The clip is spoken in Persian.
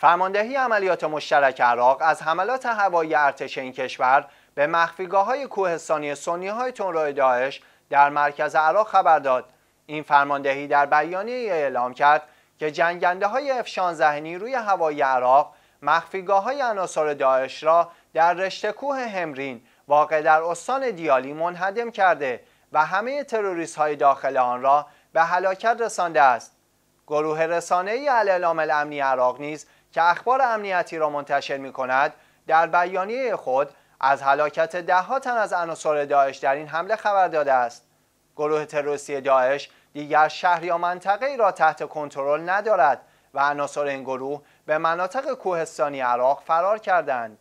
فرماندهی عملیات مشترک عراق از حملات هوایی ارتش این کشور به مخفیگاه های کوهستانی سنی های تنروی داعش در مرکز عراق خبر داد این فرماندهی در بیانیه اعلام کرد که جنگنده های افشان 16 روی هوایی عراق مخفیگاه های عناصر داعش را در رشته کوه همرین واقع در استان دیالی منهدم کرده و همه تروریست های داخل آن را به هلاکت رسانده است گروه رسانه‌ای الامل امنی عراق نیز که اخبار امنیتی را منتشر می کند در بیانیه خود از هلاکت دهها تن از عناصر داعش در این حمله خبر داده است گروه تروریستی داعش دیگر شهر یا منطقه ای را تحت کنترل ندارد و عناصر این گروه به مناطق کوهستانی عراق فرار کردند